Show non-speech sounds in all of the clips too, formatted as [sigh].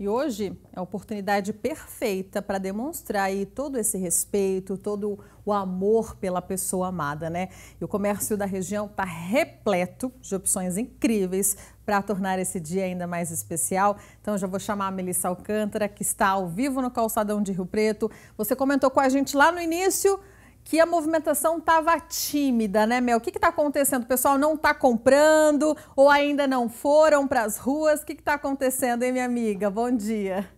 E hoje é a oportunidade perfeita para demonstrar aí todo esse respeito, todo o amor pela pessoa amada, né? E o comércio da região está repleto de opções incríveis para tornar esse dia ainda mais especial. Então já vou chamar a Melissa Alcântara, que está ao vivo no Calçadão de Rio Preto. Você comentou com a gente lá no início que a movimentação estava tímida, né, Mel? O que está acontecendo? O pessoal não está comprando ou ainda não foram para as ruas? O que está acontecendo, hein, minha amiga? Bom dia.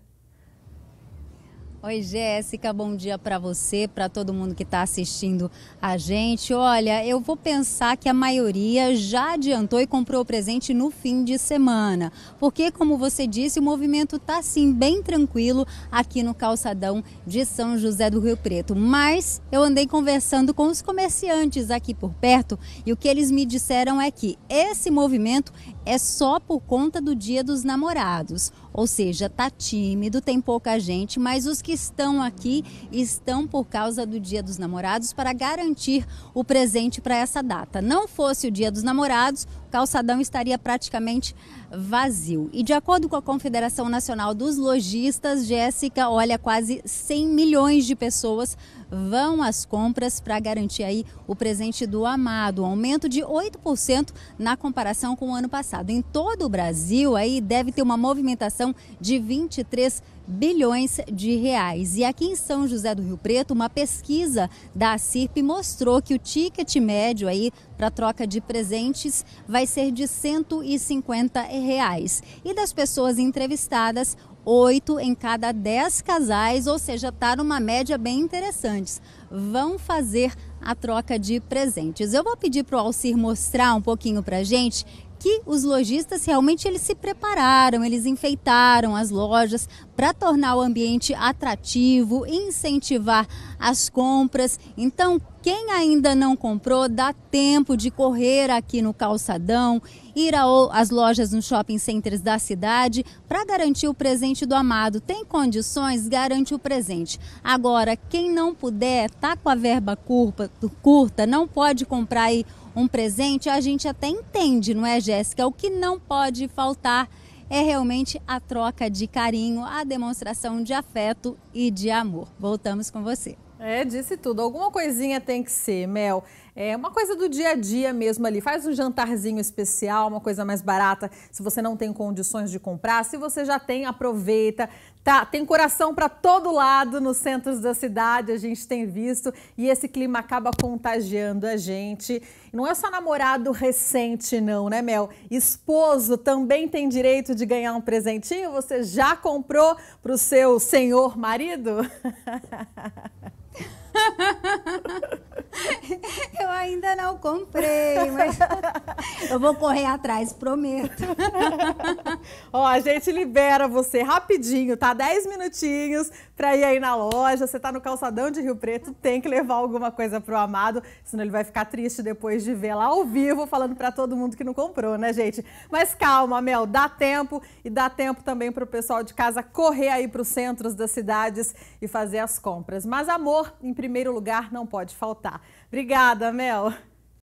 Oi, Jéssica, bom dia para você, para todo mundo que está assistindo a gente. Olha, eu vou pensar que a maioria já adiantou e comprou o presente no fim de semana, porque, como você disse, o movimento está sim bem tranquilo aqui no calçadão de São José do Rio Preto. Mas eu andei conversando com os comerciantes aqui por perto e o que eles me disseram é que esse movimento é só por conta do Dia dos Namorados. Ou seja, tá tímido, tem pouca gente, mas os que estão aqui estão por causa do Dia dos Namorados para garantir o presente para essa data. Não fosse o Dia dos Namorados, calçadão estaria praticamente vazio. E de acordo com a Confederação Nacional dos Lojistas, Jéssica, olha, quase 100 milhões de pessoas vão às compras para garantir aí o presente do amado, um aumento de 8% na comparação com o ano passado. Em todo o Brasil aí deve ter uma movimentação de 23 bilhões de reais. E aqui em São José do Rio Preto, uma pesquisa da CIRP mostrou que o ticket médio aí para troca de presentes vai ser de 150 reais. E das pessoas entrevistadas, oito em cada dez casais, ou seja, está numa média bem interessante. Vão fazer a troca de presentes. Eu vou pedir para o Alcir mostrar um pouquinho para gente que os lojistas realmente eles se prepararam, eles enfeitaram as lojas para tornar o ambiente atrativo, incentivar as compras. Então, quem ainda não comprou, dá tempo de correr aqui no calçadão, ir às lojas nos shopping centers da cidade para garantir o presente do amado. Tem condições? Garante o presente. Agora, quem não puder, tá com a verba curta, curta não pode comprar aí um presente, a gente até entende, não é, Jéssica? O que não pode faltar é realmente a troca de carinho, a demonstração de afeto e de amor. Voltamos com você. É, disse tudo. Alguma coisinha tem que ser, Mel. É uma coisa do dia a dia mesmo ali. Faz um jantarzinho especial, uma coisa mais barata, se você não tem condições de comprar. Se você já tem, aproveita. Tá, tem coração para todo lado nos centros da cidade, a gente tem visto, e esse clima acaba contagiando a gente. Não é só namorado recente, não, né, Mel? Esposo também tem direito de ganhar um presentinho? Você já comprou para o seu senhor marido? [laughs] Eu ainda não comprei, mas [laughs] Eu vou correr atrás, prometo. [laughs] Ó, a gente libera você rapidinho, tá? 10 minutinhos pra ir aí na loja. Você tá no calçadão de Rio Preto, tem que levar alguma coisa pro amado, senão ele vai ficar triste depois de ver lá ao vivo, falando pra todo mundo que não comprou, né, gente? Mas calma, Mel, dá tempo e dá tempo também pro pessoal de casa correr aí pros centros das cidades e fazer as compras. Mas amor, em primeiro lugar, não pode faltar. Obrigada, Mel.